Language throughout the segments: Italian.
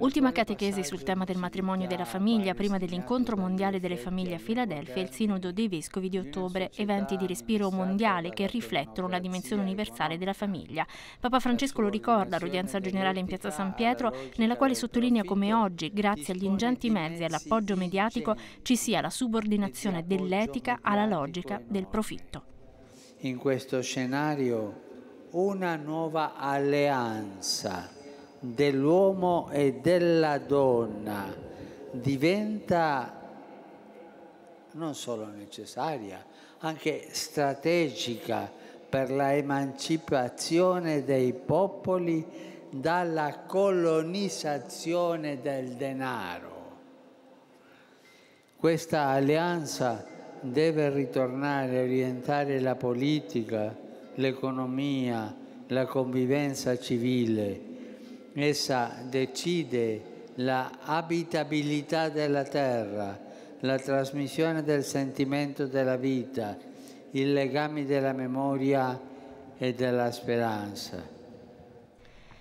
Ultima catechesi sul tema del matrimonio e della famiglia prima dell'incontro mondiale delle famiglie a Filadelfia e il Sinodo dei Vescovi di ottobre, eventi di respiro mondiale che riflettono la dimensione universale della famiglia. Papa Francesco lo ricorda all'udienza generale in piazza San Pietro, nella quale sottolinea come oggi, grazie agli ingenti mezzi e all'appoggio mediatico, ci sia la subordinazione dell'etica alla logica del profitto. In questo scenario una nuova alleanza dell'uomo e della donna diventa non solo necessaria, anche strategica per la emancipazione dei popoli dalla colonizzazione del denaro. Questa alleanza deve ritornare a orientare la politica, l'economia, la convivenza civile Essa decide la abitabilità della terra, la trasmissione del sentimento della vita, i legami della memoria e della speranza.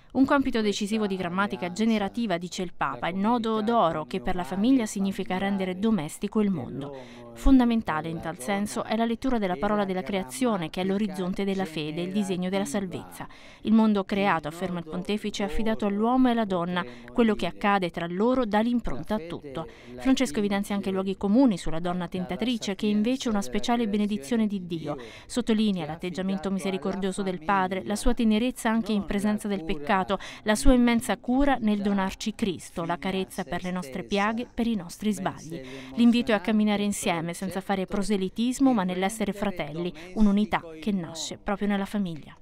Un compito decisivo di grammatica generativa, dice il Papa, è il nodo d'oro che per la famiglia significa rendere domestico il mondo. Fondamentale in tal senso è la lettura della parola della creazione che è l'orizzonte della fede, il disegno della salvezza. Il mondo creato, afferma il pontefice, è affidato all'uomo e alla donna, quello che accade tra loro dà l'impronta a tutto. Francesco evidenzia anche luoghi comuni sulla donna tentatrice che è invece una speciale benedizione di Dio. Sottolinea l'atteggiamento misericordioso del padre, la sua tenerezza anche in presenza del peccato peccato, la sua immensa cura nel donarci Cristo, la carezza per le nostre piaghe, per i nostri sbagli. L'invito è a camminare insieme, senza certo fare proselitismo, ma nell'essere fratelli, un'unità che nasce proprio nella famiglia.